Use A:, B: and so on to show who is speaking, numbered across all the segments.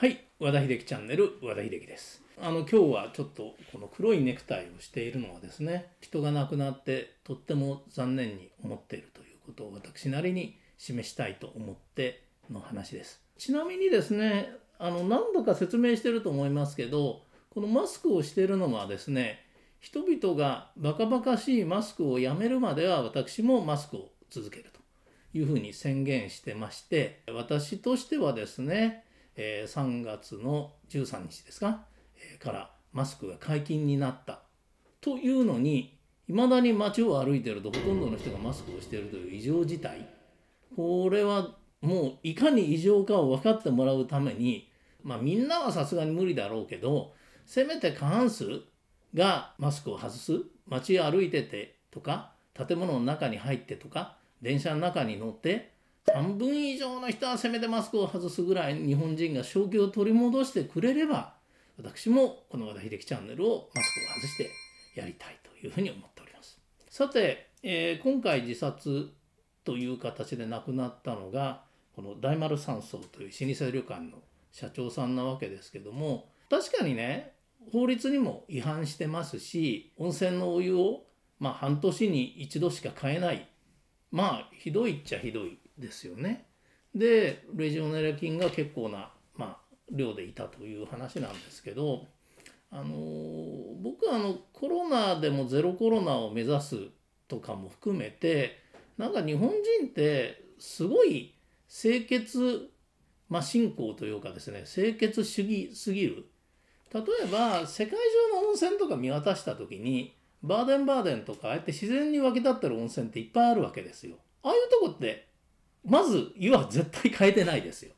A: はい、和田秀樹チャンネル和田秀樹です。あの今日はちょっとこの黒いネクタイをしているのはですね、人が亡くなってとっても残念に思っているということを私なりに示したいと思っての話です。ちなみにですね、あの何度か説明してると思いますけど、このマスクをしているのはですね、人々がバカバカしいマスクをやめるまでは私もマスクを続けるというふうに宣言してまして、私としてはですね、えー、3月の13日ですか、えー、からマスクが解禁になったというのにいまだに街を歩いてるとほとんどの人がマスクをしているという異常事態これはもういかに異常かを分かってもらうために、まあ、みんなはさすがに無理だろうけどせめて過半数がマスクを外す街歩いててとか建物の中に入ってとか電車の中に乗って半分以上の人はせめてマスクを外すぐらい日本人が正気を取り戻してくれれば私もこの和田秀樹チャンネルをマスクを外してやりたいというふうに思っておりますさて、えー、今回自殺という形で亡くなったのがこの大丸山荘という老舗旅館の社長さんなわけですけども確かにね法律にも違反してますし温泉のお湯をまあ半年に一度しか買えないまあひどいっちゃひどいですよね。でレジオネラ菌が結構な、まあ、量でいたという話なんですけど、あのー、僕はあのコロナでもゼロコロナを目指すとかも含めてなんか日本人ってすごい清潔、まあ、信仰というかですね清潔主義すぎる。例えば世界中の温泉とか見渡した時にバーデンバーデンとかああやって自然に湧き立ってる温泉っていっぱいあるわけですよ。ああいうとこってまず湯は絶対変えてないですよ。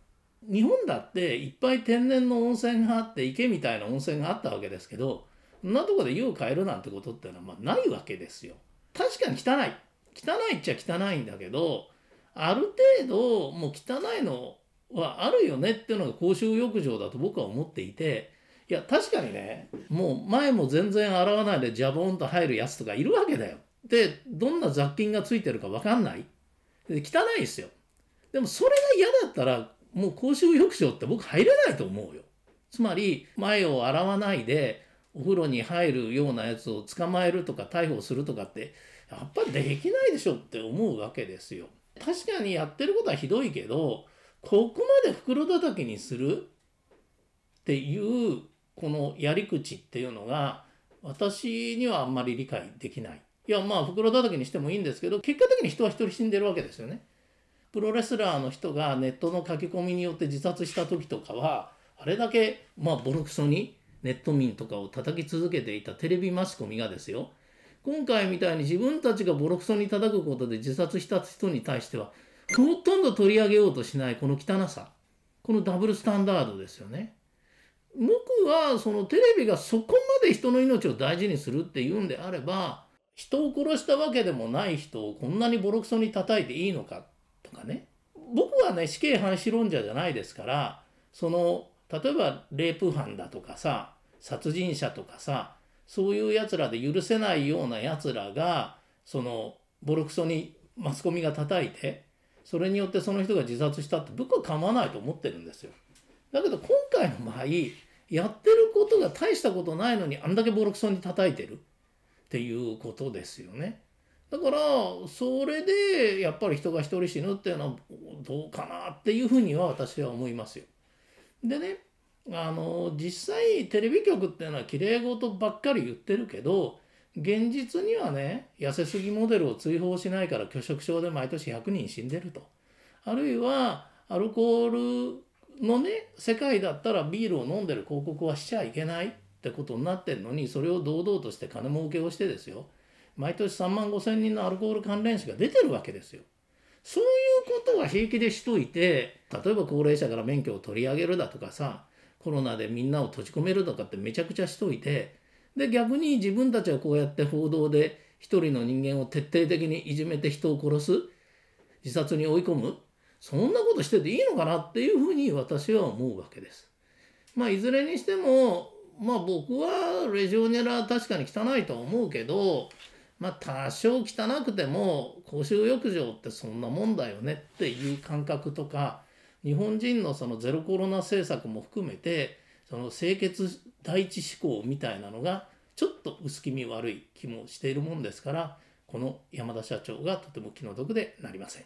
A: 日本だっていっぱい天然の温泉があって池みたいな温泉があったわけですけどそんなとこで湯を変えるなんてことってのはまあないわけですよ。確かに汚い汚いっちゃ汚いんだけどある程度もう汚いのはあるよねっていうのが公衆浴場だと僕は思っていていや確かにねもう前も全然洗わないでジャボンと入るやつとかいるわけだよ。でどんな雑菌がついてるか分かんない。で汚いですよ。でもそれが嫌だったら、もう公衆浴場って僕入れないと思うよ。つまり、前を洗わないで、お風呂に入るようなやつを捕まえるとか逮捕するとかって、やっぱりできないでしょって思うわけですよ。確かにやってることはひどいけど、ここまで袋叩きにするっていう、このやり口っていうのが、私にはあんまり理解できない。いや、まあ、袋叩きにしてもいいんですけど、結果的に人は一人死んでるわけですよね。プロレスラーの人がネットの書き込みによって自殺した時とかはあれだけまあボロクソにネット民とかを叩き続けていたテレビマスコミがですよ今回みたいに自分たちがボロクソに叩くことで自殺した人に対してはほとんど取り上げようとしないこの汚さこのダブルスタンダードですよね。僕はそのテレビがそこまで人の命を大事にするっていうんであれば人を殺したわけでもない人をこんなにボロクソに叩いていいのかかね僕はね死刑判死論者じゃないですからその例えばレイプ犯だとかさ殺人者とかさそういうやつらで許せないようなやつらがそのボロクソにマスコミが叩いてそれによってその人が自殺したって僕は構わないと思ってるんですよ。だけど今回の場合やってることが大したことないのにあんだけボロクソに叩いてるっていうことですよね。だからそれでやっぱり人が一人死ぬっていうのはどうかなっていうふうには私は思いますよ。でねあの実際テレビ局っていうのはきれい事ばっかり言ってるけど現実にはね痩せすぎモデルを追放しないから拒食症で毎年100人死んでるとあるいはアルコールのね世界だったらビールを飲んでる広告はしちゃいけないってことになってるのにそれを堂々として金儲けをしてですよ毎年3万5千人のアルコール関連死が出てるわけですよ。そういうことは平気でしといて例えば高齢者から免許を取り上げるだとかさコロナでみんなを閉じ込めるとかってめちゃくちゃしといてで逆に自分たちはこうやって報道で一人の人間を徹底的にいじめて人を殺す自殺に追い込むそんなことしてていいのかなっていうふうに私は思うわけです。まあ、いずれにしてもまあ僕はレジオネラ確かに汚いとは思うけどまあ多少汚くても公衆浴場ってそんなもんだよねっていう感覚とか日本人のそのゼロコロナ政策も含めてその清潔第一志向みたいなのがちょっと薄気味悪い気もしているもんですからこの山田社長がとても気の毒でなりません。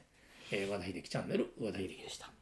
A: えー、和田秀樹チャンネル和田秀樹でした。